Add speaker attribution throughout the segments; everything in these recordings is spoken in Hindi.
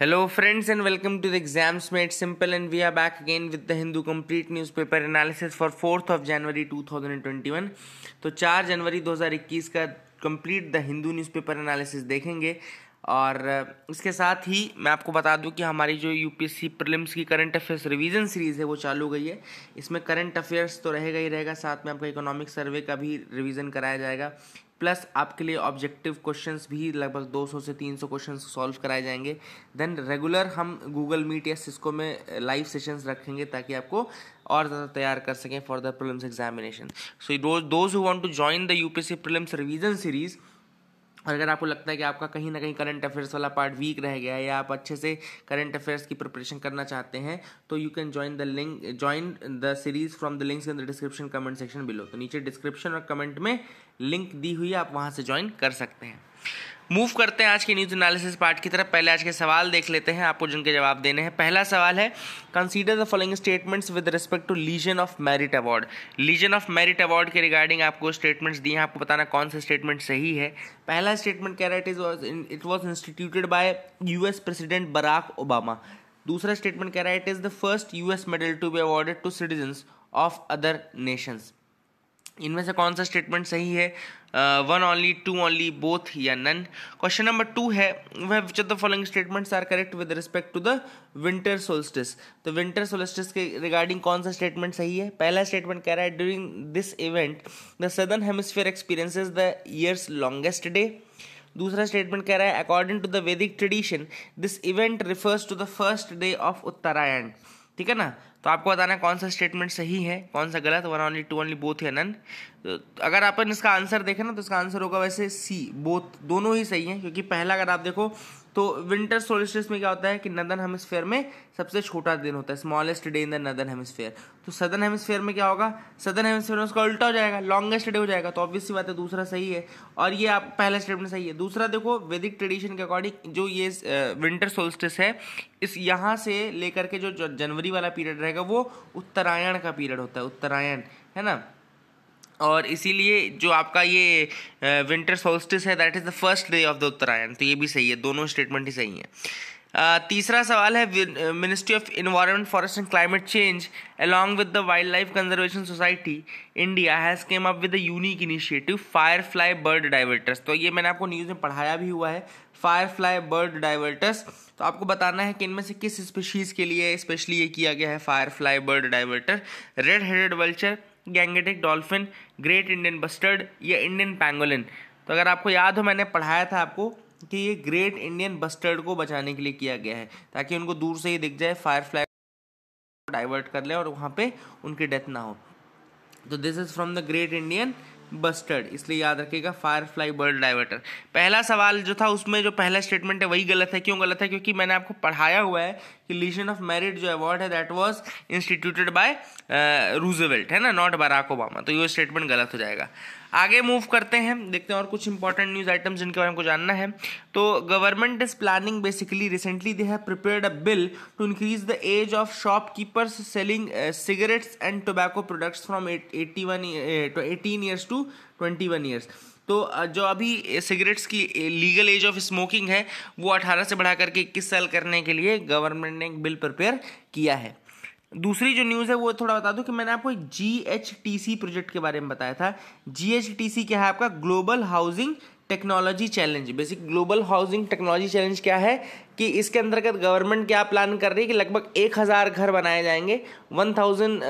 Speaker 1: hello friends and welcome to the exams made simple and we are back again with the Hindu complete newspaper analysis for fourth of January 2021 तो चार जनवरी 2021 का complete the Hindu newspaper analysis देखेंगे और इसके साथ ही मैं आपको बता दूं कि हमारी जो यूपीएससी प्रीलिम्स की करंट अफेयर्स रिवीजन सीरीज़ है वो चालू हो गई है इसमें करंट अफेयर्स तो रहेगा ही रहेगा साथ में आपका इकोनॉमिक सर्वे का भी रिवीजन कराया जाएगा प्लस आपके लिए ऑब्जेक्टिव क्वेश्चंस भी लगभग 200 से 300 क्वेश्चंस सॉल्व कराए जाएंगे देन रेगुलर हम गूगल मीट या सिस्को में लाइव सेशंस रखेंगे ताकि आपको और ज़्यादा तैयार कर सकें for the prelims examination so those who want to join the UPSC prelims revision series और अगर आपको लगता है कि आपका कहीं ना कहीं करंट अफेयर्स वाला पार्ट वीक रह गया है या आप अच्छे से करंट अफेयर्स की प्रिपरेशन करना चाहते हैं तो you can join the link join the series from the links in the description comment section below तो नीचे डिस्क्रिप्शन और कमेंट में लिंक दी हुई है आप वहाँ से ज्वाइन कर सकते हैं मूव करते हैं आज के न्यूज़ एनालिसिस पार्ट की तरफ पहले आज के सवाल देख लेते हैं आपको जिनके जवाब देने हैं पहला सवाल है consider the following statements with respect to legion of merit award legion of merit award के रिगार्डिंग आपको स्टेटमेंट्स दिए हैं आपको बताना कौन सा स्टेटमेंट सही है पहला स्टेटमेंट कह रहा है it it was instituted by U president Barack Obama दूसरा स्टेटमेंट कह रहा है it is the first U medal to be awarded to citizens of other nations इनमें से कौन सा स्टेटमेंट सही है one only two only both या नन क्वेश्चन नंबर टू है वह which of the following statements are correct with respect to the winter solstice तो विंटर सोलस्टिस के रिगार्डिंग कौन सा स्टेटमेंट सही है पहला स्टेटमेंट कह रहा है during this event the southern hemisphere experiences the year's longest day दूसरा स्टेटमेंट कह रहा है according to the Vedic tradition this event refers to the first day of Uttarayan ठीक है ना तो आपको बताना है कौन सा स्टेटमेंट सही है कौन सा गलत one only two only both या नन तो अगर आपन इसका आंसर देखें ना तो इसका आंसर होगा वैसे सी बोथ दोनों ही सही है क्योंकि पहला अगर आप देखो तो विंटर सोलिस्टिस में क्या होता है कि नदन हेमिस्फेयर में सबसे छोटा दिन होता है smallest day in the northern hemisphere तो सदन हेमिस्फेयर में क्या होगा सदन हेमिस्फेयर में उसका उल्टा हो जाएगा लॉन्गेस्ट डे हो जाएगा तो ऑब्वियसली बात है दूसरा सही है और ये आप पहला स्टेटमेंट सही है दूसरा देखो वैदिक ट्रेडिशन के अकॉर्डिंग जो ये विंटर सोल्स्टिस है इस यहाँ से लेकर के जो जनवरी वाला पीरियड रहेगा वो उत्तरायण का पीरियड होता है उत्तरायण है ना और इसीलिए जो आपका ये विंटर सोल्स्टिस है that is the first day of the Uttarayan तो ये भी सही है दोनों स्टेटमेंट ही सही है तीसरा सवाल है ministry of environment forest and climate change along with the wildlife conservation society India has come up with unique initiative firefly bird diverters तो ये मैंने आपको न्यूज़ में पढ़ाया भी हुआ है फायर फ्लाई बर्ड डाइवर्टर्स तो आपको बताना है कि इनमें से किस स्पीशीज के लिए स्पेशली ये किया गया है firefly bird diverter red headed vulture Gangetic dolphin great Indian bustard या इंडियन पैंगोलिन तो अगर आपको याद हो मैंने पढ़ाया था आपको कि ये ग्रेट इंडियन बस्टर्ड को बचाने के लिए किया गया है ताकि उनको दूर से ही दिख जाए फायरफ्लाई डाइवर्ट कर ले और वहाँ पे उनकी डेथ ना हो तो this is from the great Indian bustard इसलिए याद रखिएगा फ्लाई बर्ड डाइवर्टर पहला सवाल जो था उसमें जो पहला स्टेटमेंट है वही गलत है क्यों गलत है क्योंकि मैंने आपको पढ़ाया हुआ है कि लीजन ऑफ मेरिट जो अवार्ड है that was instituted by Roosevelt है ना नॉट बराक ओबामा तो ये स्टेटमेंट गलत हो जाएगा आगे मूव करते हैं देखते हैं और कुछ इंपॉर्टेंट न्यूज़ आइटम्स जिनके बारे में जानना है तो government is planning basically recently they have prepared a bill to increase the age of shopkeepers selling cigarettes and tobacco products from eighty one eighteen years to twenty one years तो uh, जो अभी सिगरेट्स eh, की लीगल एज ऑफ स्मोकिंग है वो 18 से बढ़ा करके इक्कीस साल करने के लिए गवर्नमेंट ने एक बिल प्रिपेयर किया है दूसरी जो न्यूज़ है वो थोड़ा बता दूं कि मैंने आपको एक जी प्रोजेक्ट के बारे में बताया था जी एच टी सी क्या है आपका global housing technology challenge basic global housing technology challenge क्या है कि इसके अंतर्गत गवर्नमेंट क्या प्लान कर रही है कि लगभग एक हज़ार घर बनाए जाएंगे one thousand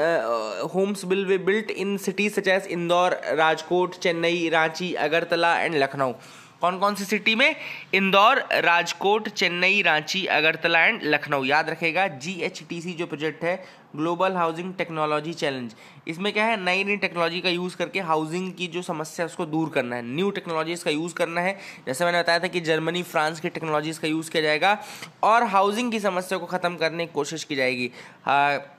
Speaker 1: homes will be built in cities such as Indore Rajkot Chennai Ranchi Agartala and Lucknow कौन कौन सी सिटी में इंदौर राजकोट चेन्नई रांची अगरतला एंड लखनऊ याद रखेगा जी जो प्रोजेक्ट है ग्लोबल हाउसिंग टेक्नोलॉजी चैलेंज इसमें क्या है नई नई टेक्नोलॉजी का यूज़ करके हाउसिंग की जो समस्या है उसको दूर करना है न्यू टेक्नोलॉजीज़ का यूज़ करना है जैसे मैंने बताया था कि जर्मनी फ्रांस की टेक्नोलॉजीज़ का यूज़ किया जाएगा और हाउसिंग की समस्या को ख़त्म करने की कोशिश की जाएगी हाँ,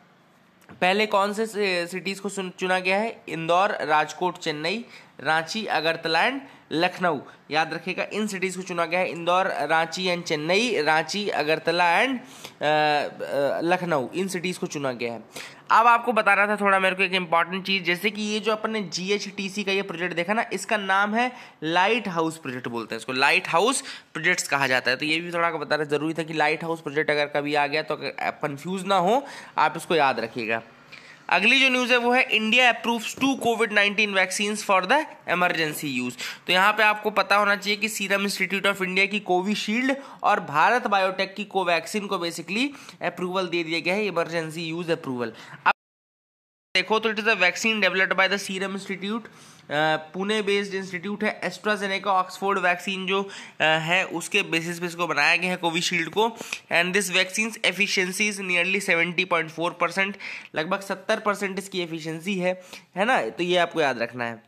Speaker 1: पहले कौन से सिटीज़ को चुना गया है इंदौर राजकोट चेन्नई रांची अगरतला एंड लखनऊ याद रखिएगा इन सिटीज़ को चुना गया है इंदौर रांची एंड चेन्नई रांची अगरतला एंड लखनऊ इन सिटीज़ को चुना गया है अब आपको बता रहा था थोड़ा मेरे को एक इंपॉर्टेंट चीज़ जैसे कि ये जो अपन ने जी का ये प्रोजेक्ट देखा ना इसका नाम है लाइट हाउस प्रोजेक्ट बोलते हैं इसको लाइट हाउस प्रोजेक्ट्स कहा जाता है तो ये भी थोड़ा बता रहा जरूरी था कि लाइट हाउस प्रोजेक्ट अगर कभी आ गया तो कन्फ्यूज़ ना हो आप इसको याद रखिएगा अगली जो न्यूज़ है वो है India approve to covid nineteen vaccine for the emergency use तो यहाँ पे आपको पता होना चाहिए कि सीरम इंस्टीट्यूट ऑफ इंडिया की कोविशील्ड और भारत बायोटेक की कोवैक्सीन को बेसिकली अप्रूवल दे दिया गया है इमरजेंसी यूज़ अप्रूवल देखो तो it is a vaccine developed by the Serum Institute Pune based institute है एस्ट्राजेनेका ऑक्सफोर्ड वैक्सीन जो uh, है उसके बेसिस पे इसको बनाया गया है कोविशील्ड को and this vaccine efficiency is nearly seventy point four percent लगभग सत्तर परसेंट इसकी एफिशिएंसी है है ना तो ये आपको याद रखना है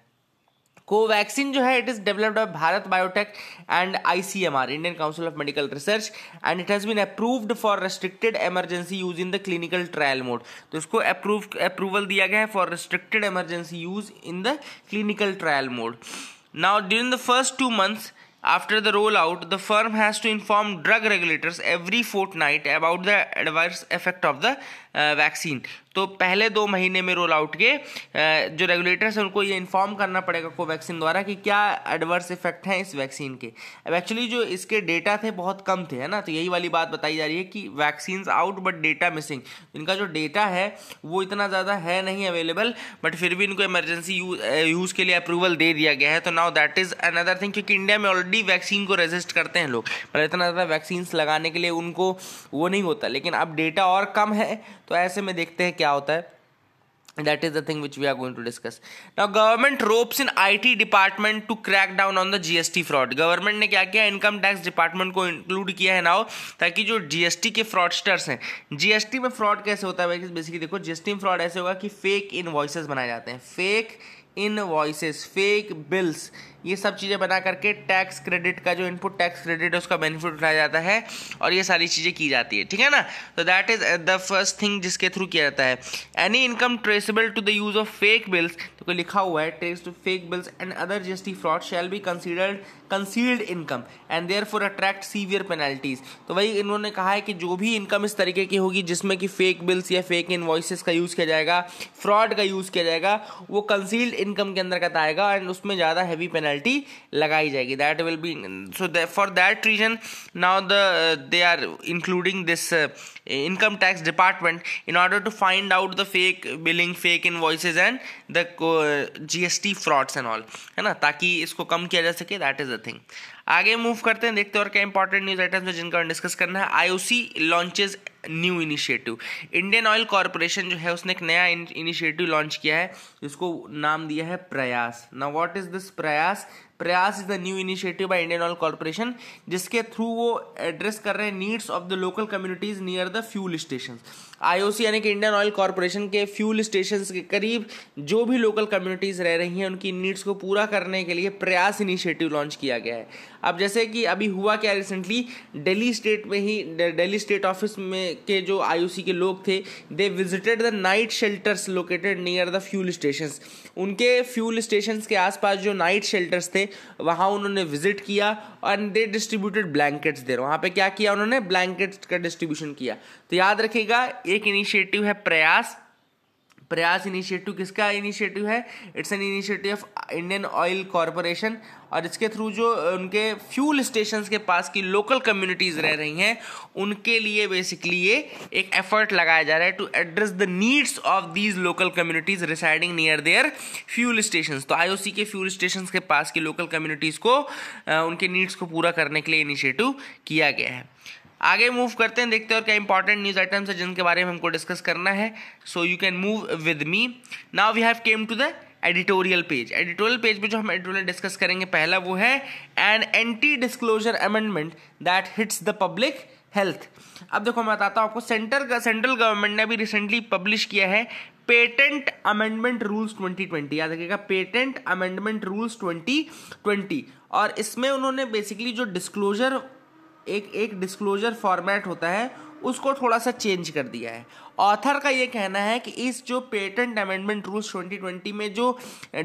Speaker 1: कोवैक्सीन जो है it is developed by Bharat Biotech and ICMR Indian Council of Medical Research and it has been approved for restricted emergency use in the clinical trial mode तो इसको अप्रूव अप्रूवल दिया गया है for restricted emergency use in the clinical trial mode now during the first two months After the rollout, the firm has to inform drug regulators every fortnight about the adverse effect of the vaccine तो पहले दो महीने में रोल आउट के जो रेगुलेटर्स हैं उनको ये इन्फॉर्म करना पड़ेगा कोवैक्सीन द्वारा कि क्या एडवर्स इफेक्ट हैं इस वैक्सीन के अब एक्चुअली जो इसके डेटा थे बहुत कम थे है ना तो यही वाली बात बताई जा रही है कि vaccine out but data missing इनका जो डेटा है वो इतना ज़्यादा है नहीं अवेलेबल बट फिर भी इनको इमरजेंसी यूज़ के लिए अप्रूवल दे दिया गया है तो now that is another thing क्योंकि इंडिया में ऑलरेडी वैक्सीन को रेजिस्ट करते हैं लोग पर मतलब इतना ज़्यादा वैक्सीन्स लगाने के लिए उनको वो नहीं होता लेकिन अब डेटा और कम है तो ऐसे में देखते हैं क्या होता है that is the thing which we are going to discuss now government ropes in I T department to crack down on the G S T fraud government ने क्या किया इनकम टैक्स डिपार्टमेंट को इंक्लूड किया है नाउ ताकि जो जी एस टी के फ्रॉडस्टर्स हैं जी एस टी में फ्रॉड कैसे होता है बेसिकली देखो जी एस टी में फ्रॉड ऐसे होगा कि फेक इन वॉइस बनाए जाते हैं fake invoice fake bills ये सब चीज़ें बना करके टैक्स क्रेडिट का जो इनपुट टैक्स क्रेडिट है उसका बेनिफिट उठाया जाता है और ये सारी चीज़ें की जाती है ठीक है ना तो that is the first thing जिसके थ्रू किया जाता है any income traceable to the use of fake bills तो कोई लिखा हुआ है trace to fake bills and other GST fraud shall be considered concealed income and therefore attract severe penalties तो वही इन्होंने कहा है कि जो भी इनकम इस तरीके की होगी जिसमें कि फेक बिल्स या फेक इन्वॉइसिस का यूज़ किया जाएगा फ्रॉड का यूज़ किया जाएगा वो कंसील्ड इनकम के अंदर आएगा एंड उसमें ज़्यादा हैवी पेनल्टी पेनल्टी लगाई जाएगी that will be so for that reason now the they are including this income tax department in order to find out the fake billing fake invoice and the G S T frauds and all है ना ताकि इसको कम किया जा सके दैट इज़ अ थिंग आगे मूव करते हैं देखते हैं और क्या इंपॉर्टेंट न्यूज आइटम्स है जिनका डिस्कस करना है IOC launches new initiative Indian Oil Corporation जो है उसने एक नया इनिशिएटिव लॉन्च किया है जिसको नाम दिया है प्रयास ना what is this Prayas Prayas is the new initiative by Indian Oil Corporation जिसके थ्रू वो एड्रेस कर रहे हैं needs of the local communities near the fuel station IOC यानी कि इंडियन ऑयल कॉरपोरेशन के फ्यूल स्टेशन के करीब जो भी लोकल कम्युनिटीज़ रह रही हैं उनकी नीड्स को पूरा करने के लिए प्रयास इनिशिएटिव लॉन्च किया गया है अब जैसे कि अभी हुआ क्या रिसेंटली दिल्ली स्टेट में ही दिल्ली स्टेट ऑफिस में के जो आईओसी के लोग थे they visited the night shelters located near the fuel station उनके फ्यूल स्टेशन के आसपास जो नाइट शेल्टर्स थे वहाँ उन्होंने विजिट किया और दे डिस्ट्रीब्यूटेड ब्लैंकेट्स दे रहे वहाँ पे क्या किया उन्होंने ब्लैंकेट्स का डिस्ट्रीब्यूशन किया तो याद रखिएगा एक इनिशिएटिव है प्रयास प्रयास इनिशिएटिव किसका इनिशिएटिव है it's an initiative of Indian Oil Corporation और इसके थ्रू जो उनके फ्यूल स्टेशन के पास की लोकल कम्युनिटीज़ रह रही हैं उनके लिए बेसिकली ये एक एफर्ट लगाया जा रहा है to address the needs of these local communities residing near their fuel station तो आईओसी के फ्यूल स्टेशन के पास की लोकल कम्युनिटीज़ को उनके नीड्स को पूरा करने के लिए इनिशिएटिव किया गया है आगे मूव करते हैं देखते हैं और क्या इंपॉर्टेंट न्यूज आइटम्स है जिनके बारे में हमको डिस्कस करना है so you can move with me now we have came to the editorial page editorial page पे जो हम एडिटोरियल डिस्कस करेंगे पहला वो है an anti disclosure amendment that hits the public health अब देखो मैं बताता हूँ आपको सेंटर का सेंट्रल गवर्नमेंट ने अभी रिसेंटली पब्लिश किया है पेटेंट अमेंडमेंट रूल्स 2020 याद रखिएगा पेटेंट अमेंडमेंट रूल्स 2020 और इसमें उन्होंने बेसिकली जो डिस्क्लोजर एक एक डिस्क्लोजर फॉर्मेट होता है उसको थोड़ा सा चेंज कर दिया है ऑथर का ये कहना है कि इस जो पेटेंट अमेंडमेंट रूल्स 2020 में जो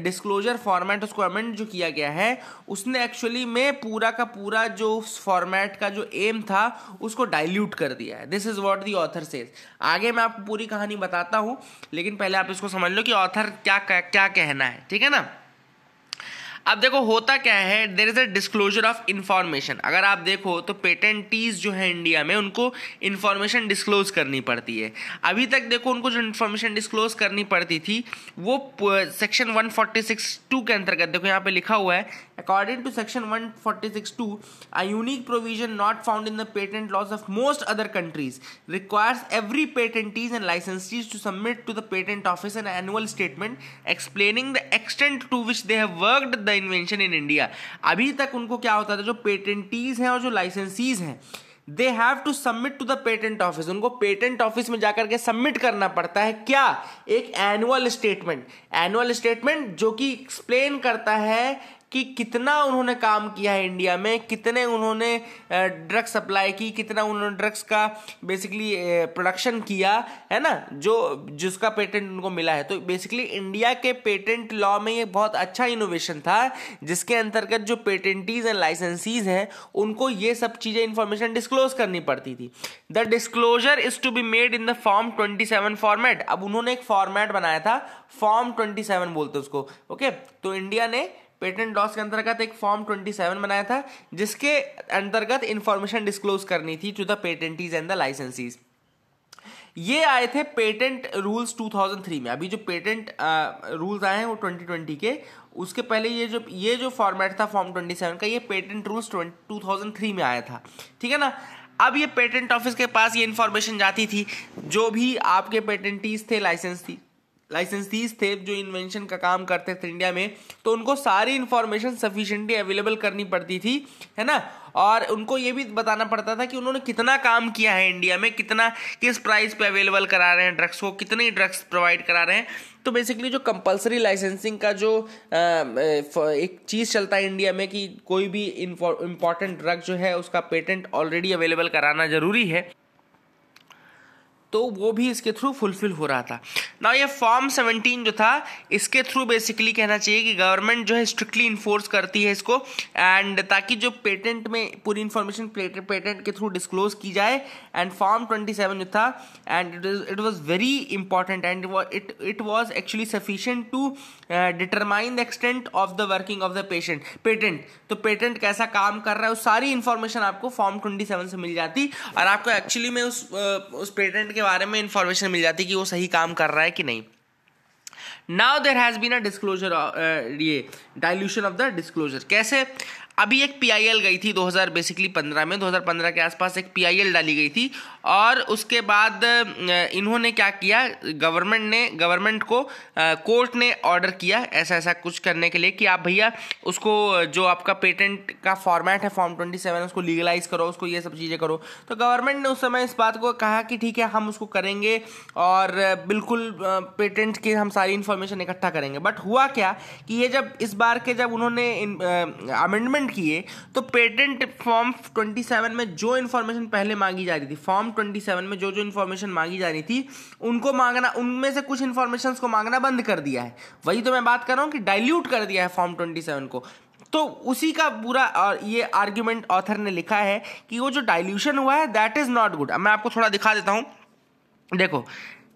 Speaker 1: डिस्क्लोजर फॉर्मेट उसको अमेंड जो किया गया है उसने एक्चुअली में पूरा का पूरा जो फॉर्मेट का जो एम था उसको डाइल्यूट कर दिया है this is what the author says आगे मैं आपको पूरी कहानी बताता हूँ लेकिन पहले आप इसको समझ लो कि ऑथर क्या क्या कहना है ठीक है ना अब देखो होता क्या है there is a disclosure of information अगर आप देखो तो पेटेंटीज जो है इंडिया में उनको इन्फॉर्मेशन डिस्क्लोज करनी पड़ती है अभी तक देखो उनको जो इन्फॉर्मेशन डिस्क्लोज करनी पड़ती थी वो section one forty six two के अंतर्गत देखो यहाँ पे लिखा हुआ है according to section one forty six two a unique provision not found in the patent laws of most other countries requires every patentees and licensees to submit to the patent office an annual statement explaining the extent to which they have worked the invention in India अभी तक उनको क्या होता था जो पेटेंटीज हैं और जो लाइसेंसीज हैं they have to submit to the patent office उनको पेटेंट ऑफिस में जाकर के सबमिट करना पड़ता है क्या एक एनुअल स्टेटमेंट एनुअल स्टेटमेंट जो कि एक्सप्लेन करता है कि कितना उन्होंने काम किया है इंडिया में कितने उन्होंने ड्रग्स सप्लाई की कितना उन्होंने ड्रग्स का बेसिकली प्रोडक्शन किया है ना जो जिसका पेटेंट उनको मिला है तो बेसिकली इंडिया के पेटेंट लॉ में ये बहुत अच्छा इनोवेशन था जिसके अंतर्गत जो पेटेंटीज एंड लाइसेंसीज हैं उनको ये सब चीज़ें इन्फॉर्मेशन डिस्क्लोज करनी पड़ती थी the disclosure is to be made in the form twenty seven format अब उन्होंने एक फॉर्मेट बनाया था फॉर्म ट्वेंटी सेवन बोलते उसको ओके तो इंडिया ने पेटेंट लॉस के अंतर्गत एक फॉर्म 27 बनाया था जिसके अंतर्गत इंफॉर्मेशन डिस्क्लोज करनी थी to the patentees and the licensees ये आए थे पेटेंट रूल्स 2003 में अभी जो पेटेंट रूल्स आए हैं वो 2020 के उसके पहले ये जो ये जो फॉर्मेट था फॉर्म 27 का ये पेटेंट रूल्स 2003 में आया था ठीक है ना अब ये पेटेंट ऑफिस के पास ये इन्फॉर्मेशन जाती थी जो भी आपके पेटेंटीज थे लाइसेंस थी लाइसेंसीज थे जो इन्वेंशन का काम करते थे इंडिया में तो उनको सारी इन्फॉर्मेशन सफिशेंटली अवेलेबल करनी पड़ती थी है ना और उनको ये भी बताना पड़ता था कि उन्होंने कितना काम किया है इंडिया में कितना किस प्राइस पे अवेलेबल करा रहे हैं ड्रग्स को कितने ड्रग्स प्रोवाइड करा रहे हैं तो बेसिकली जो कंपलसरी लाइसेंसिंग का जो आ, एक चीज़ चलता है इंडिया में कि कोई भी इम्पॉर्टेंट ड्रग जो है उसका पेटेंट ऑलरेडी अवेलेबल कराना ज़रूरी है तो वो भी इसके थ्रू फुलफिल हो रहा था ना ये फॉर्म सेवनटीन जो था इसके थ्रू बेसिकली कहना चाहिए कि गवर्नमेंट जो है स्ट्रिक्टली इन्फोर्स करती है इसको एंड ताकि जो पेटेंट में पूरी इन्फॉर्मेशन पेटेंट के थ्रू डिस्क्लोज की जाए एंड फॉर्म सेवन जो था and it was very important and it it actually sufficient to determine the extent of the working of the patient patent तो पेटेंट कैसा काम कर रहा है उस सारी इन्फॉर्मेशन आपको फॉर्म ट्वेंटी से मिल जाती और आपको एक्चुअली में उस uh, उस पेटेंट के बारे में इंफॉर्मेशन मिल जाती है कि वो सही काम कर रहा है कि नहीं now there has been a disclosure ये डायल्यूशन ऑफ द डिस्क्लोजर कैसे अभी एक पी गई थी 2000 बेसिकली 15 में 2015 के आसपास एक पी डाली गई थी और उसके बाद इन्होंने क्या किया गवर्नमेंट ने गवर्नमेंट को कोर्ट ने ऑर्डर किया ऐसा ऐसा कुछ करने के लिए कि आप भैया उसको जो आपका पेटेंट का फॉर्मेट है फॉर्म सेवन उसको लीगलाइज करो उसको ये सब चीज़ें करो तो गवर्नमेंट ने उस समय इस बात को कहा कि ठीक है हम उसको करेंगे और बिल्कुल पेटेंट की हम सारी इन्फॉर्मेशन इकट्ठा करेंगे बट हुआ क्या कि ये जब इस बार के जब उन्होंने अमेंडमेंट पेटेंट किए तो पेटेंट फॉर्म 27 में जो इन्फॉर्मेशन पहले मांगी जा रही थी फॉर्म 27 में जो जो इन्फॉर्मेशन मांगी जा रही थी उनको मांगना उनमें से कुछ इन्फॉर्मेशन को मांगना बंद कर दिया है वही तो मैं बात कर रहा हूँ कि डाइल्यूट कर दिया है फॉर्म ट्वेंटी को तो उसी का पूरा और ये आर्ग्यूमेंट ऑथर ने लिखा है कि वो जो डाइल्यूशन हुआ है दैट इज़ नॉट गुड मैं आपको थोड़ा दिखा देता हूँ देखो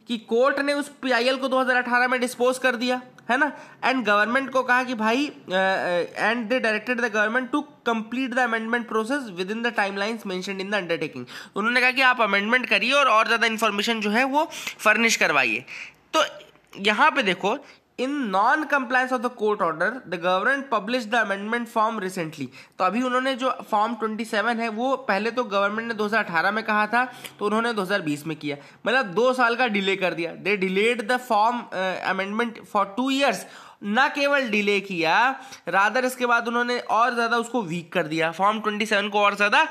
Speaker 1: कि कोर्ट ने उस पीआईएल को 2018 में डिस्पोज कर दिया है ना एंड गवर्नमेंट को कहा कि भाई and they directed the government to complete the amendment process within the timelines mention in the undertaking उन्होंने कहा कि आप अमेंडमेंट करिए और, और ज़्यादा इन्फॉर्मेशन जो है वो फर्निश करवाइए तो यहाँ पे देखो in non compliance of the court order the government publish the amendment form recently तो अभी उन्होंने जो फॉर्म 27 है वो पहले तो गवर्नमेंट ने 2018 में कहा था तो उन्होंने 2020 में किया मतलब दो साल का डिले कर दिया they delayed the form amendment for two years न केवल डिले किया रादर इसके बाद उन्होंने और ज़्यादा उसको वीक कर दिया फॉर्म ट्वेंटी सेवन को और ज़्यादा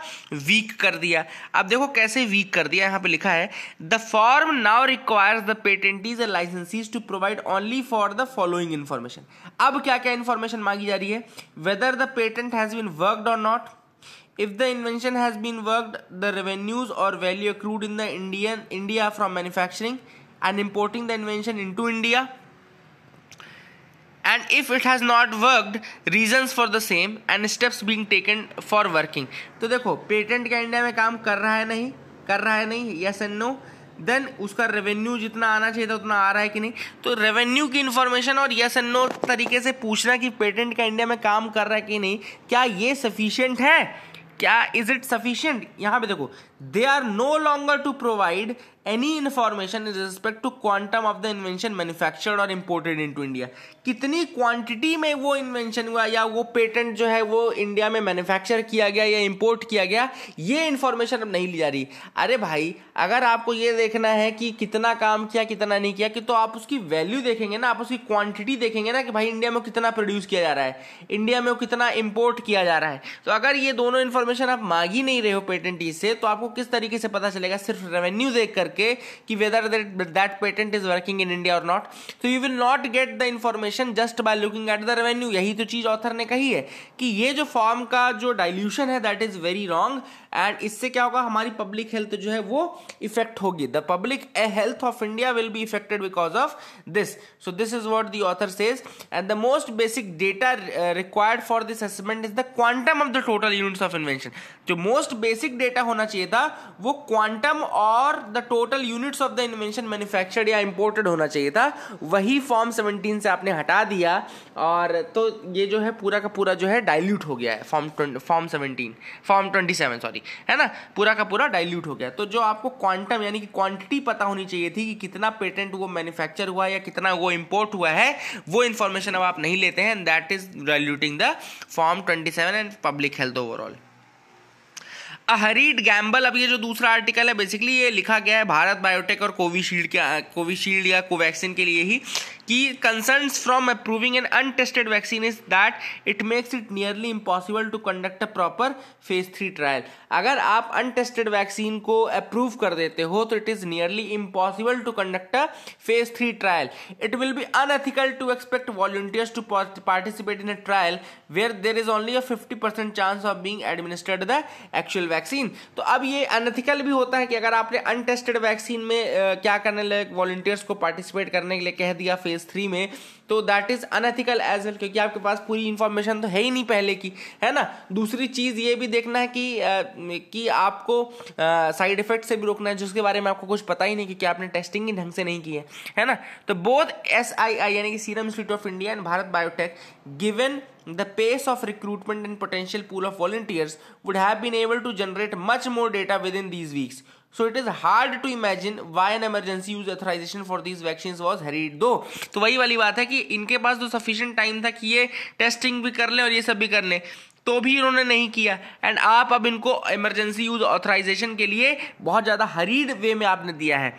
Speaker 1: वीक कर दिया अब देखो कैसे वीक कर दिया यहां पे लिखा है the form now requires the patentees and licensees to provide only for the following information अब क्या क्या इन्फॉर्मेशन मांगी जा रही है whether the patent has been worked और not if the invention has been worked the revenues or value accrued in the indian india from manufacturing and importing the invention into india and if it has not worked reasons for the same and steps being taken for working तो देखो पेटेंट क्या इंडिया में काम कर रहा है नहीं कर रहा है नहीं यस एंड नो देन उसका रेवेन्यू जितना आना चाहिए था उतना आ रहा है कि नहीं तो रेवेन्यू की इन्फॉर्मेशन और यस एंड नो तरीके से पूछना कि पेटेंट का इंडिया में काम कर रहा है कि नहीं क्या ये सफिशियंट है क्या इज इट सफिशियंट यहाँ पे देखो they are no longer to provide any information in respect to quantum of the invention invention और इम्पोर्टेड इन टू इंडिया कितनी क्वांटिटी में वो इन्वेंशन हुआ या वो पेटेंट जो है वो इंडिया में मैन्युफैक्चर किया गया या इंपोर्ट किया गया ये इन्फॉर्मेशन अब नहीं ली जा रही अरे भाई अगर आपको ये देखना है कि कितना काम किया कितना नहीं किया कि तो आप उसकी वैल्यू देखेंगे ना आप उसकी क्वांटिटी देखेंगे ना कि भाई इंडिया में कितना प्रोड्यूस किया जा रहा है इंडिया में कितना इम्पोर्ट किया जा रहा है तो अगर ये दोनों इन्फॉर्मेशन आप मांग ही नहीं रहे हो पेटेंटी से तो आपको किस तरीके से पता चलेगा सिर्फ रेवेन्यू देख करके कि whether that patent is working in India और नॉट तो you will not get the information just by looking at the revenue यही तो चीज़ ऑथर ने कही है कि ये जो फॉर्म का जो डायल्यूशन है that is very wrong and इससे क्या होगा हमारी पब्लिक हेल्थ जो है वो इफेक्ट होगी the public health of India will be affected because of this so this is what the author says and the most basic data required for this assessment is the quantum of the total units of invention जो मोस्ट बेसिक डेटा होना चाहिए था होगा वो क्वांटम और the total units of the invention manufactured या इम्पोर्टेड होना चाहिए था वही फॉर्म सेवनटीन से आपने हटा दिया और तो ये जो है पूरा का पूरा जो है डाइल्यूट हो गया है form form seventeen form twenty seven sorry है ना पूरा का पूरा डाइल्यूट हो गया तो जो आपको क्वांटम यानी कि क्वांटिटी पता होनी चाहिए थी कि कितना पेटेंट वो मैन्युफैक्चर हुआ या कितना वो इम्पोर्ट हुआ है वो इन्फॉर्मेशन अब आप नहीं लेते हैं and that is diluting the form twenty seven and public health overall hurried gamble अब ये जो दूसरा आर्टिकल है बेसिकली ये लिखा गया है भारत बायोटेक और कोविशील्ड के कोविशील्ड या कोवैक्सीन के लिए ही कि concern from approving an untested vaccine is that it makes it nearly impossible to conduct a proper phase three trial अगर आप अनटेस्टेड वैक्सीन को अप्रूव कर देते हो तो it is nearly impossible to conduct a phase three trial it will be unethical to expect volunteers to participate in a trial where there is only a fifty percent chance of being administered the actual vaccine तो अब ये अनएथिकल भी होता है कि अगर आपने अनटेस्टेड वैक्सीन में uh, क्या करने लगे वॉल्टियर्स को पार्टिसिपेट करने के लिए कह दिया फेज फेज थ्री में तो that is unethical as well क्योंकि आपके पास पूरी इन्फॉर्मेशन तो है ही नहीं पहले की है ना दूसरी चीज़ ये भी देखना है कि आ, कि आपको साइड इफेक्ट से भी रोकना है जिसके बारे में आपको कुछ पता ही नहीं क्योंकि आपने टेस्टिंग ही ढंग से नहीं की है है ना तो बोथ एस आई आई यानी कि Serum Institute of India and Bharat Biotech given pace of recruitment and potential pool of of would have been able to generate much more data within these weeks so it is hard to imagine why an emergency use authorisation for this vaccine was hurried though तो वही वाली बात है कि इनके पास तो सफिशियंट टाइम था कि ये टेस्टिंग भी कर लें और ये सब भी कर लें तो भी इन्होंने नहीं किया एंड आप अब इनको इमरजेंसी यूज ऑथराइजेशन के लिए बहुत ज़्यादा हरीड वे में आपने दिया है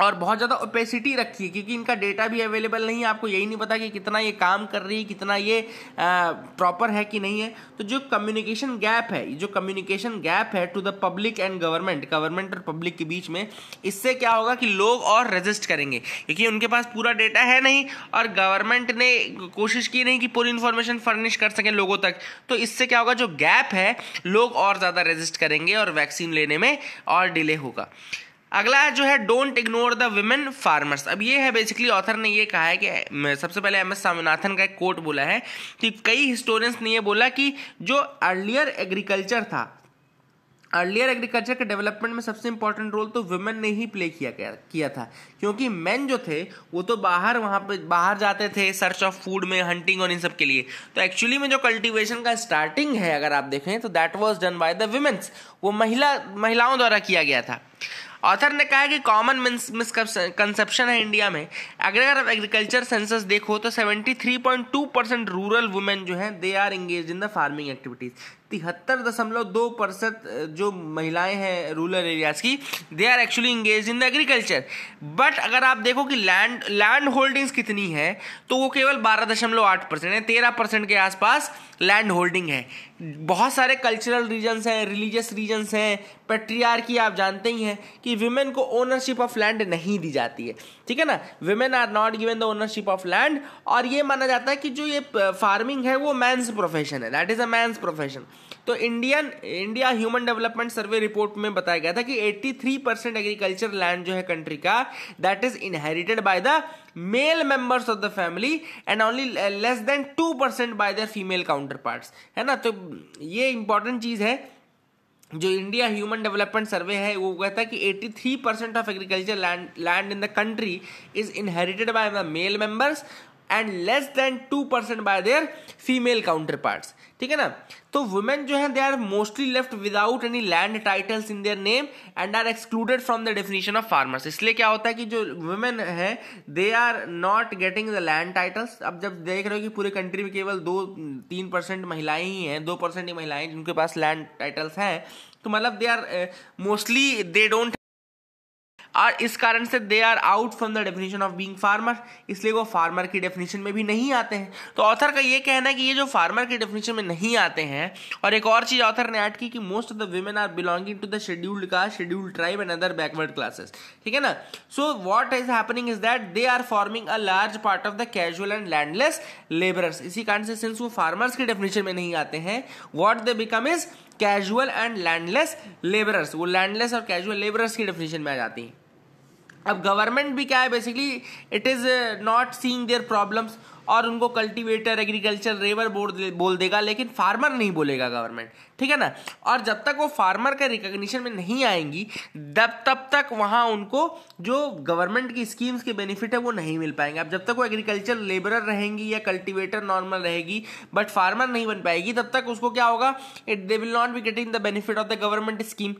Speaker 1: और बहुत ज़्यादा ओपेसिटी रखी है क्योंकि इनका डेटा भी अवेलेबल नहीं है आपको यही नहीं पता कि कितना ये काम कर रही है कितना ये प्रॉपर है कि नहीं है तो जो कम्युनिकेशन गैप है जो कम्युनिकेशन गैप है to the public and government government और पब्लिक के बीच में इससे क्या होगा कि लोग और रजिस्ट करेंगे क्योंकि उनके पास पूरा डेटा है नहीं और गवर्नमेंट ने कोशिश की नहीं कि पूरी इन्फॉर्मेशन फर्निश कर सकें लोगों तक तो इससे क्या होगा जो गैप है लोग और ज़्यादा रजिस्ट करेंगे और वैक्सीन लेने में और डिले होगा अगला जो है don't ignore the women farmers अब ये है बेसिकली ऑथर ने ये कहा है कि सबसे पहले एम एस स्वामीनाथन का एक कोट बोला है कि कई हिस्टोरियंस ने ये बोला कि जो अर्लियर एग्रीकल्चर था अर्लियर एग्रीकल्चर के डेवलपमेंट में सबसे इंपॉर्टेंट रोल तो वुमेन ने ही प्ले किया गया किया था क्योंकि मेन जो थे वो तो बाहर वहाँ पे बाहर जाते थे सर्च ऑफ फूड में हंटिंग और इन सब के लिए तो एक्चुअली में जो कल्टीवेशन का स्टार्टिंग है अगर आप देखें तो that was done by the womens वो महिला महिलाओं द्वारा किया गया था ऑथर ने कहा कि कॉमन मिसकंसेप्शन है इंडिया में अगर आप एग्रीकल्चर सेंसस देखो तो 73.2 परसेंट रूरल वुमेन जो हैं they are engage in the farming activities तिहत्तर दशमलव दो परसेंट जो महिलाएं हैं रूरल एरियाज की they are actually engage in the agriculture but अगर आप देखो कि लैंड लैंड होल्डिंग्स कितनी है तो वो केवल बारह दशमलव आठ परसेंट है तेरह परसेंट के आसपास लैंड होल्डिंग है बहुत सारे कल्चरल रीजन्स हैं रिलीजियस रीजन्स हैं पेट्रियार की आप जानते ही हैं कि विमेन को ओनरशिप ऑफ लैंड नहीं दी जाती है ठीक है ना women are not given the ownership of land और ये माना जाता है कि जो ये फार्मिंग uh, है वो मैंस प्रोफेशन है that is a man's profession तो Indian India human development survey report में बताया गया था कि 83 परसेंट एग्रीकल्चर लैंड जो है कंट्री का that is inherited by the male members of the family and only less than two percent by the female counterpart है ना तो ये इंपॉर्टेंट चीज़ है जो इंडिया ह्यूमन डेवलपमेंट सर्वे है वो कहता है कि 83 percent of agriculture land land in the country is inherited by the male members and less than two percent by their female counterpart ठीक है ना तो वुमेन जो है they are mostly left without any land titles in their name and are excluded from the definition of farmers इसलिए क्या होता है कि जो वुमेन है they are not getting the land titles अब जब देख रहे हो कि पूरे कंट्री में केवल दो तीन परसेंट महिलाएं ही हैं दो परसेंट ही महिलाएं जिनके पास लैंड टाइटल्स हैं तो मतलब they are mostly they don't और इस कारण से they are out from the definition of being farmer इसलिए वो फार्मर की डेफिनेशन में भी नहीं आते हैं तो ऑथर का ये कहना है कि ये जो फार्मर की डेफिनेशन में नहीं आते हैं और एक और चीज़ ऑथर ने ऐड की कि most of the women are belonging to the scheduled caste scheduled tribe and other backward classes ठीक है ना so what is happening is that they are forming a large part of the casual and landless labourers इसी कारण से सिंस वो फार्मर्स की डेफिनेशन में नहीं आते हैं what they become is casual and landless labourers वो लैंडलेस और कैजुअल लेबरर्स की डेफिनेशन में आ जाती हैं अब गवर्नमेंट भी क्या है basically it is not seeing their problems और उनको कल्टीवेटर एग्रीकल्चर रेबर बोर्ड बोल देगा लेकिन फार्मर नहीं बोलेगा गवर्नमेंट ठीक है ना और जब तक वो फार्मर के रिकग्निशन में नहीं आएंगी तब तब तक वहाँ उनको जो गवर्नमेंट की स्कीम्स के बेनिफिट है वो नहीं मिल पाएंगे अब जब तक वो एग्रीकल्चर लेबरर रहेंगी या कल्टीवेटर नॉर्मल रहेगी बट फार्मर नहीं बन पाएगी तब तक उसको क्या होगा it they will not be getting the benefit of the government scheme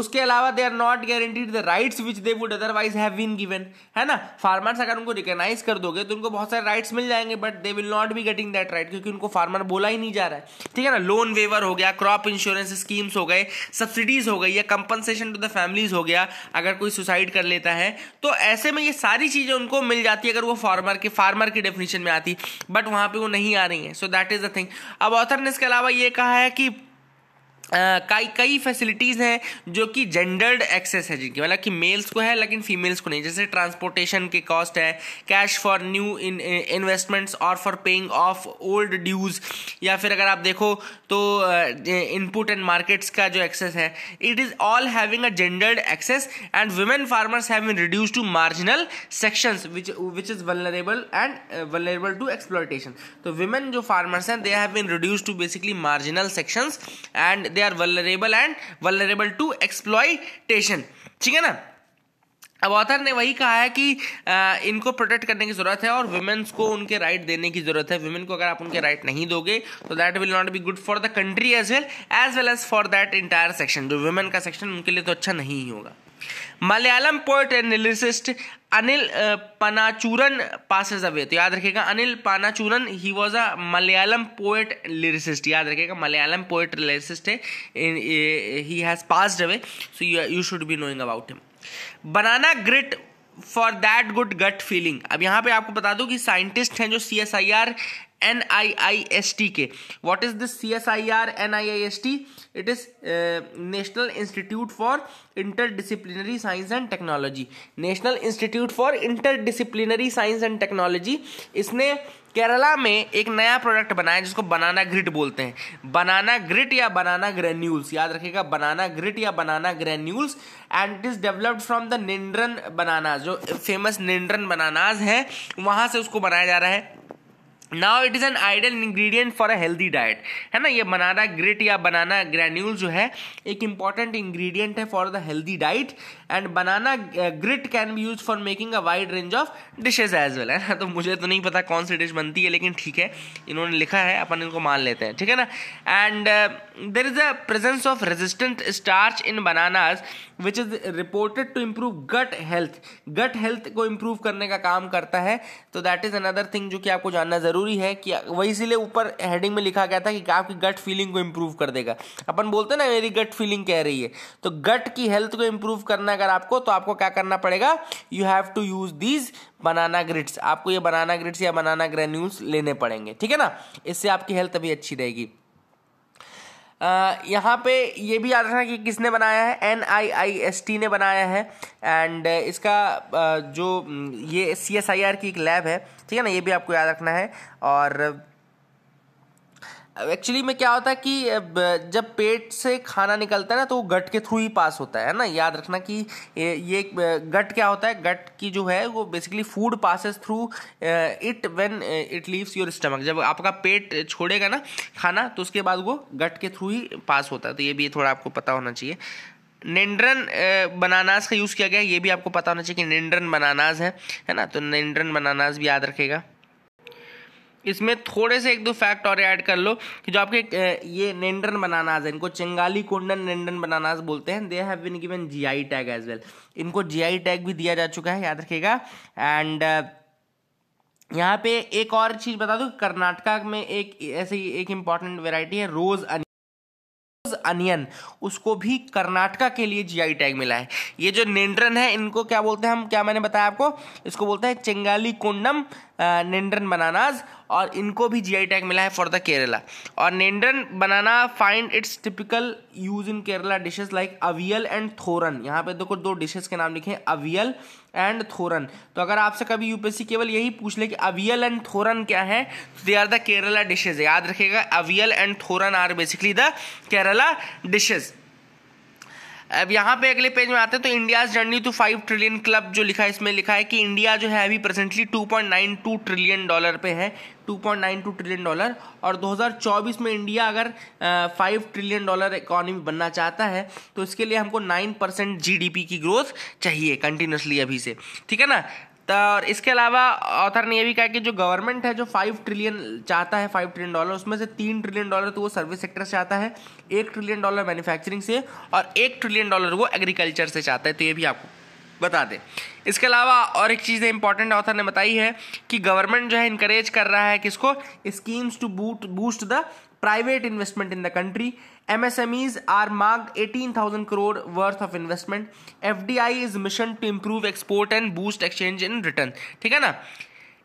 Speaker 1: उसके अलावा they are not guaranteed the rights which they would otherwise have been given है ना फार्मर्स अगर उनको रिकग्नाइज कर दोगे तो उनको बहुत सारे राइट्स मिल जाएंगे but they will not be getting that right क्योंकि उनको फार्मर बोला ही नहीं जा रहा है ठीक है ना लोन वेवर हो गया क्रॉप इंश्योरेंस स्कीम्स हो गए सब्सिडीज हो गई या कंपनसेशन टू द फैमिलीज हो गया अगर कोई सुसाइड कर लेता है तो ऐसे में ये सारी चीज़ें उनको मिल जाती है अगर वो फार्मर के फार्मर की डेफिनेशन में आती बट वहाँ पर वो नहीं आ रही है so that is the thing अब ऑथर ने इसके अलावा ये कहा है कि कई कई फैसिलिटीज़ हैं जो कि जेंडर्ड एक्सेस है जिनकी मतलब कि मेल्स को है लेकिन फीमेल्स को नहीं जैसे ट्रांसपोर्टेशन के कॉस्ट है कैश फॉर न्यू इन्वेस्टमेंट्स और for paying off old dues या फिर अगर आप देखो तो इनपुट एंड मार्केट्स का जो एक्सेस है it is all having a gendered access and women farmers have been reduce to marginal sections which which is vulnerable and vulnerable to exploitation तो वुमेन जो फार्मर्स हैं they have been reduce to basically marginal sections and they are vulnerable and vulnerable to exploitation ठीक है ना अब ऑथर ने वही कहा है कि आ, इनको प्रोटेक्ट करने की ज़रूरत है और वुमेन्स को उनके राइट देने की ज़रूरत है वुमेन को अगर आप उनके राइट नहीं दोगे तो that will not be good for the country as well as well as for that entire section जो वुमेन का सेक्शन उनके लिए तो अच्छा नहीं होगा Malayalam poet and lyricist Anil Panachooran passes away तो याद रखिएगा Anil Panachooran he was a Malayalam poet lyricist याद रखिएगा मलयालम पोएट लिरिसिस्ट है he has passed away so you should be knowing about him banana grit for that good gut feeling अब यहाँ पे आपको बता दूँ कि साइंटिस्ट हैं जो C S I R N I I S T के what is this C S I R N I I S T it is National Institute for Interdisciplinary Science and Technology National Institute for Interdisciplinary Science and Technology इसने केरला में एक नया प्रोडक्ट बनाया जिसको बनाना ग्रिट बोलते हैं बनाना ग्रिट या बनाना ग्रेन्यूल्स याद रखिएगा बनाना ग्रिट या banana granules and it is developed from the nendran banana जो फेमस निंड्रन बनानाज हैं वहाँ से उसको बनाया जा रहा है now it is an ideal ingredient for a healthy diet है ना ये बनाना ग्रेट या बनाना ग्रेन्यूल जो है एक इंपॉर्टेंट इंग्रेडिएंट है for the healthy diet and banana grit can be use for making a wide range of dishes as well है ना तो मुझे तो नहीं पता कौन सी डिश बनती है लेकिन ठीक है इन्होंने लिखा है अपन इनको मान लेते हैं ठीक है ना and there is a presence of resistant starch in bananas which is reported to improve gut health gut health को इम्प्रूव करने का काम करता है तो दैट इज अनदर थिंग जो कि आपको जानना जरूरी है कि वही इसीलिए ऊपर हेडिंग में लिखा गया था कि आपकी गट फीलिंग को इम्प्रूव कर देगा अपन बोलते हैं ना मेरी गट फीलिंग कह रही है तो गट की हेल्थ को इम्प्रूव करना अगर आपको तो आपको क्या करना पड़ेगा you have to use these banana grits आपको ये बनाना ग्रिड्स या बनाना ग्रेन्यूल्स लेने पड़ेंगे ठीक है ना इससे आपकी हेल्थ अभी अच्छी रहेगी यहाँ पे ये भी याद रखना कि किसने बनाया है N I I S T ने बनाया है एंड इसका जो ये सी एस आई आर की एक लैब है ठीक है ना ये भी आपको याद रखना है और एक्चुअली में क्या होता है कि जब पेट से खाना निकलता है ना तो वो गट के थ्रू ही पास होता है ना याद रखना कि ये गट क्या होता है गट की जो है वो basically food passes through it when it leaves your stomach जब आपका पेट छोड़ेगा ना खाना तो उसके बाद वो गट के थ्रू ही पास होता है तो ये भी थोड़ा आपको पता होना चाहिए नेंड्रन बनानास का यूज़ किया गया ये भी आपको पता होना चाहिए कि नेंड्रन बनानास है है ना तो नेंड्रन बनानास भी याद रखेगा इसमें थोड़े से एक दो फैक्ट और ऐड कर लो कि जो आपके ये नेंडन बनानाज है इनको चिंगाली कुंडन नेंडन बनानाज बोलते हैं they have been given GI tag as well इनको जीआई टैग भी दिया जा चुका है याद रखिएगा एंड यहाँ पे एक और चीज़ बता दूँ कर्नाटका में एक ऐसी एक इंपॉर्टेंट वेराइटी है रोज़ अनियन अनियन उसको भी कर्नाटका के लिए जीआई टैग मिला है ये जो नेंड्रन है इनको क्या बोलते हैं हम क्या मैंने बताया आपको इसको बोलते हैं चेंगाली कोंडम नेंड्रन बनानाज और इनको भी जीआई टैग मिला है फॉर द केरला और nendran banana find its typical use in Kerala dishes like avial and thoran यहाँ पे देखो दो डिशेज के नाम लिखे अवियल एंड थोरन तो अगर आपसे कभी यूपीएससी केवल यही पूछ ले कि अवियल एंड थोरन क्या है तो they are the Kerala dishes याद रखेगा avial and thoran are basically the Kerala dishes अब यहाँ पे अगले पेज में आते हैं तो India journey to five trillion club जो लिखा है इसमें लिखा है कि इंडिया जो है अभी presently two point nine two trillion dollar पे है 2.92 ट्रिलियन डॉलर और 2024 में इंडिया अगर फाइव ट्रिलियन डॉलर इकोनॉमी बनना चाहता है तो इसके लिए हमको नाइन परसेंट जी की ग्रोथ चाहिए कंटिन्यूसली अभी से ठीक है ना और इसके अलावा ऑथर ने यह भी कहा कि जो गवर्नमेंट है जो फाइव ट्रिलियन चाहता है फाइव ट्रिलियन डॉलर उसमें से तीन ट्रिलियन डॉलर तो वो सर्विस सेक्टर से चाहता है एक ट्रिलियन डॉलर मैन्युफैक्चरिंग से और एक ट्रिलियन डॉलर वो एग्रीकल्चर से चाहता है तो ये भी आपको बता दें इसके अलावा और एक चीज़ इंपॉर्टेंट ऑथर ने बताई है कि गवर्नमेंट जो है इंकरेज कर रहा है कि इसको schemes to boot boost the private investment in the country M S M Es आर मार्ग eighteen thousand crore worth of investment F D I is mission to improve export and boost exchange in return ठीक है ना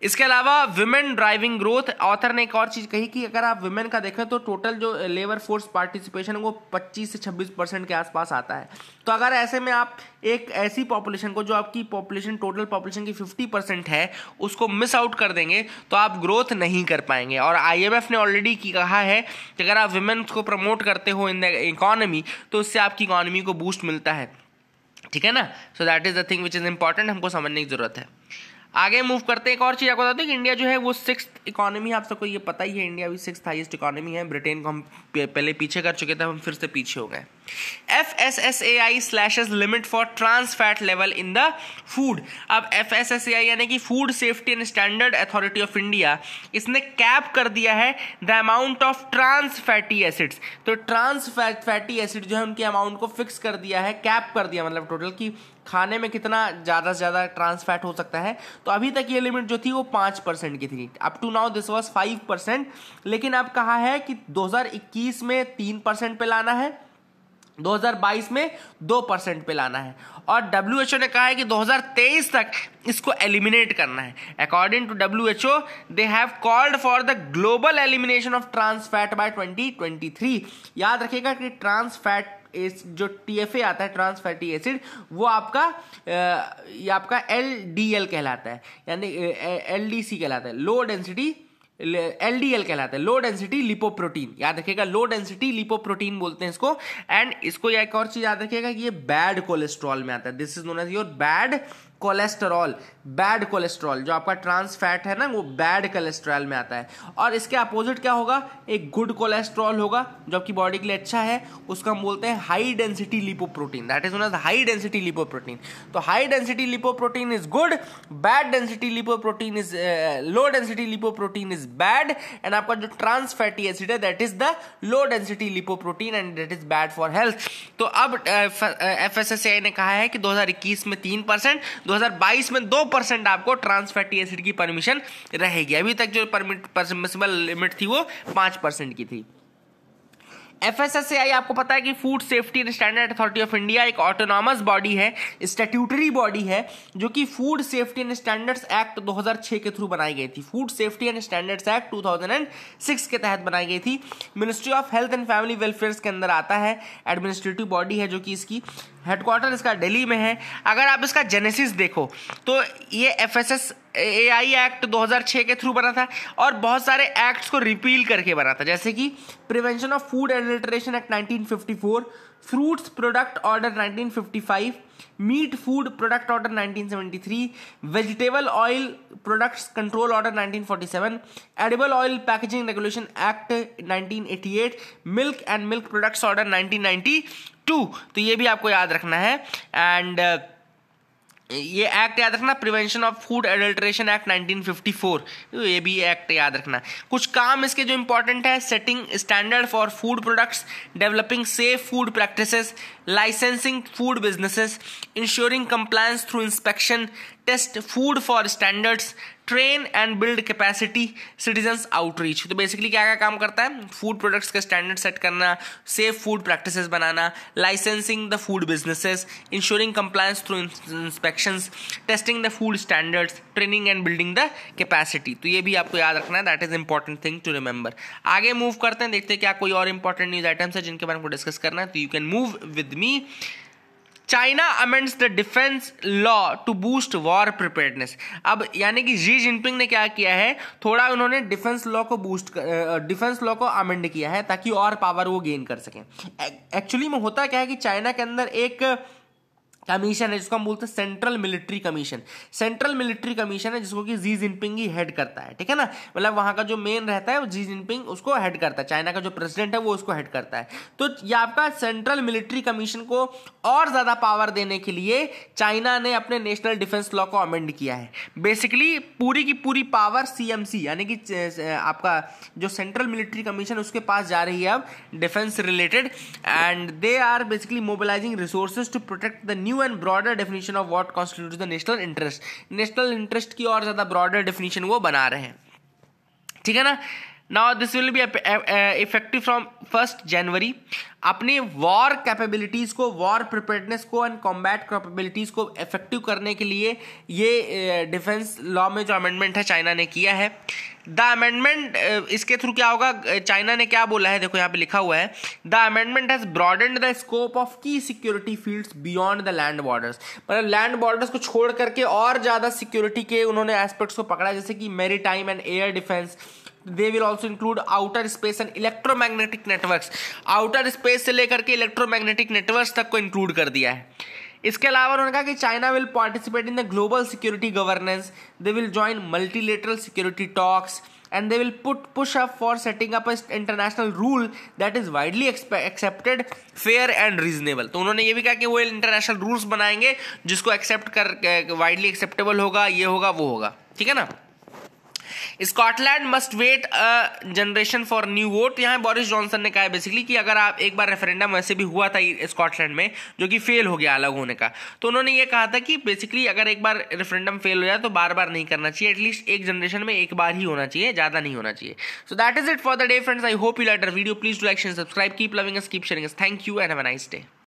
Speaker 1: इसके अलावा वुमेन ड्राइविंग ग्रोथ ऑथर ने एक और चीज़ कही कि अगर आप वुमेन का देखें तो टोटल जो लेबर फोर्स पार्टिसिपेशन वो 25 से 26 परसेंट के आसपास आता है तो अगर ऐसे में आप एक ऐसी पॉपुलेशन को जो आपकी पॉपुलेशन टोटल पॉपुलेशन की 50 परसेंट है उसको मिस आउट कर देंगे तो आप ग्रोथ नहीं कर पाएंगे और आई ने ऑलरेडी कहा है कि अगर आप वुमेन्स को प्रमोट करते हो इन द इकॉनमी तो उससे आपकी इकॉनमी को बूस्ट मिलता है ठीक है ना so that is the thing which is important हमको समझने की ज़रूरत है आगे मूव करते हैं एक और चीज़ आपको बताते हैं कि इंडिया जो है वो सिक्स इकोनॉमी आप सबको ये पता ही है इंडिया भी सिक्स हाइस्ट इकोनॉमी है ब्रिटेन को हम पहले पीछे कर चुके थे हम फिर से पीछे हो गए F S S A I slash limit for trans fat level in the food अब F S S A I यानी कि food safety and standard authority of India इसने कैप कर दिया है the amount of trans fatty acids तो ट्रांस फैटी एसिड जो है उनके अमाउंट को फिक्स कर दिया है कैप कर दिया मतलब टोटल की खाने में कितना ज़्यादा से ज़्यादा ट्रांस फैट हो सकता है तो अभी तक ये लिमिट जो थी वो पाँच परसेंट की थी up to now this was five percent लेकिन अब कहा है कि 2021 में तीन परसेंट पे लाना है 2022 में दो परसेंट पे लाना है और डब्ल्यू ने कहा है कि 2023 तक इसको एलिमिनेट करना है according to W H O they have called for the global elimination of trans fat by 2023 याद रखिएगा कि ट्रांस फैट एस जो टी एफ ए आता है ट्रांस फैटी एसिड वो आपका ये आपका एल डी एल कहलाता है यानी एल डी सी कहलाता है low density L D L कहलाता है लो डेंसिटी लिपोप्रोटीन याद रखिएगा लो डेंसिटी लिपोप्रोटीन बोलते हैं इसको एंड इसको एक और चीज याद रखिएगा कि ये बैड कोलेस्ट्रॉल में आता है this is known as your bad cholesterol bad cholesterol जो आपका ट्रांस फैट है ना वो बैड कोलेस्ट्रॉल में आता है और इसके अपोजिट क्या होगा एक गुड कोलेस्ट्रॉल होगा जो आपकी बॉडी के लिए अच्छा है उसका हम बोलते हैं high density lipoprotein that is known as high density lipoprotein तो high density lipoprotein is good bad density lipoprotein is low density lipoprotein is bad and आपका जो ट्रांस फैटी एसिड है that is the low density lipoprotein and that is bad for health तो अब एफ एस एस आई ने कहा है कि दो हजार इक्कीस में तीन परसेंट दो 2022 में दो परसेंट आपको ट्रांस एसिड की परमिशन रहेगी अभी तक जो परमिट लिमिट थी वो पाँच परसेंट की थी एफ आपको पता है कि food safety and standard authority of India एक ऑटोनॉमस बॉडी है स्टेट्यूटरी बॉडी है जो कि food safety and standards act 2006 के थ्रू बनाई गई थी food safety and standards act 2006 के तहत बनाई गई थी ministry of health and family welfare के अंदर आता है एडमिनिस्ट्रेटिव बॉडी है जो कि इसकी हेडक्वार्टर इसका दिल्ली में है अगर आप इसका जेनेसिस देखो तो ये F S S A I act 2006 के थ्रू बना था और बहुत सारे एक्ट्स को रिपील करके बना था जैसे कि prevention of food adulteration act 1954 fruits product order 1955 meat food product order 1973 vegetable oil products control order 1947 edible oil packaging regulation act 1988 milk and milk products order 1992 तो ये भी आपको याद रखना है एंड uh, ये एक्ट याद रखना prevention of food adulteration act 1954 ये भी एक्ट याद रखना कुछ काम इसके जो इंपॉर्टेंट है setting standard for food products developing safe food practices licensing food businesses ensuring compliance through inspection test food for standards train and build capacity citizens outreach तो बेसिकली क्या क्या काम करता है फूड प्रोडक्ट्स का स्टैंडर्ड सेट करना सेफ फूड प्रैक्टिस बनाना licensing the food businesses ensuring compliance through inspection testing the food standards training and building the capacity तो ये भी आपको याद रखना है that is important thing to remember आगे मूव करते हैं देखते हैं क्या कोई और इंपॉर्टेंट न्यूज आइटम्स है जिनके बारे में डिस्कस करना है तो you can move with me China amends the defence law to boost war preparedness अब यानी कि जी जिनपिंग ने क्या किया है थोड़ा उन्होंने डिफेंस लॉ को बूस्ट डिफेंस लॉ को अमेंड किया है ताकि और पावर वो गेन कर सकें एक्चुअली में होता क्या है कि चाइना के अंदर एक कमीशन है जिसको हम बोलते हैं central military commission central military commission है जिसको कि जी जिनपिंग ही हेड करता है ठीक है ना मतलब वहां का जो मेन रहता है वो जी जिनपिंग उसको हेड करता है चाइना का जो प्रेसिडेंट है वो उसको हेड करता है तो ये आपका सेंट्रल मिलिट्री कमीशन को और ज़्यादा पावर देने के लिए चाइना ने अपने नेशनल डिफेंस लॉ को अमेंड किया है बेसिकली पूरी की पूरी पावर सी यानी कि आपका जो सेंट्रल मिलिट्री कमीशन उसके पास जा रही है अब defence related and they are basically mobilising resources to protect the new new and broader definition of what constitute the national interest national interest की और ज़्यादा ब्रॉडर डेफिनेशन वो बना रहे हैं ठीक है ना now this will be effective from first January अपने वॉर कैपेबिलिटीज को वॉर प्रिपेयर्डनेस को एंड कॉम्बैट कैपेबिलिटीज को इफेक्टिव करने के लिए ये डिफेंस लॉ में जो अमेंडमेंट है चाइना ने किया है द अमेंडमेंट इसके थ्रू क्या होगा चाइना ने क्या बोला है देखो यहाँ पे लिखा हुआ है the amendment has broadened the scope of key security fields beyond the land borders मतलब लैंड बॉर्डर्स को छोड़ करके और ज़्यादा सिक्योरिटी के उन्होंने एस्पेक्ट्स को पकड़ा जैसे कि maritime and air defence they will also include outer space and electromagnetic network outer space से लेकर के इलेक्ट्रोमैग्नेटिक नेटवर्क तक को इंक्लूड कर दिया है इसके अलावा उन्होंने कहा कि China will participate in the global security governance they will join multilateral security talks and they will put push up for setting up international rule that is widely accepted fair and reasonable तो उन्होंने ये भी कहा कि वो इंटरनेशनल रूल्स बनाएंगे जिसको एक्सेप्ट कर वाइडली एक्सेप्टेबल होगा ये होगा वो होगा ठीक है ना Scotland must wait a generation for new vote यहाँ बोरिस जॉनसन ने कहा है बेसिकली कि अगर आप एक बार रेफरेंडम वैसे भी हुआ था स्कॉटलैंड में जो कि फेल हो गया अलग होने का तो उन्होंने ये कहा था कि बेसिकली अगर एक बार रेफरेंडम फेल हो जाए तो बार बार नहीं करना चाहिए एटलीस्ट एक जनरेशन में एक बार ही होना चाहिए ज़्यादा नहीं होना चाहिए so that is it for the day friends I hope you later video please do like and subscribe keep loving us keep sharing thank you and have nice day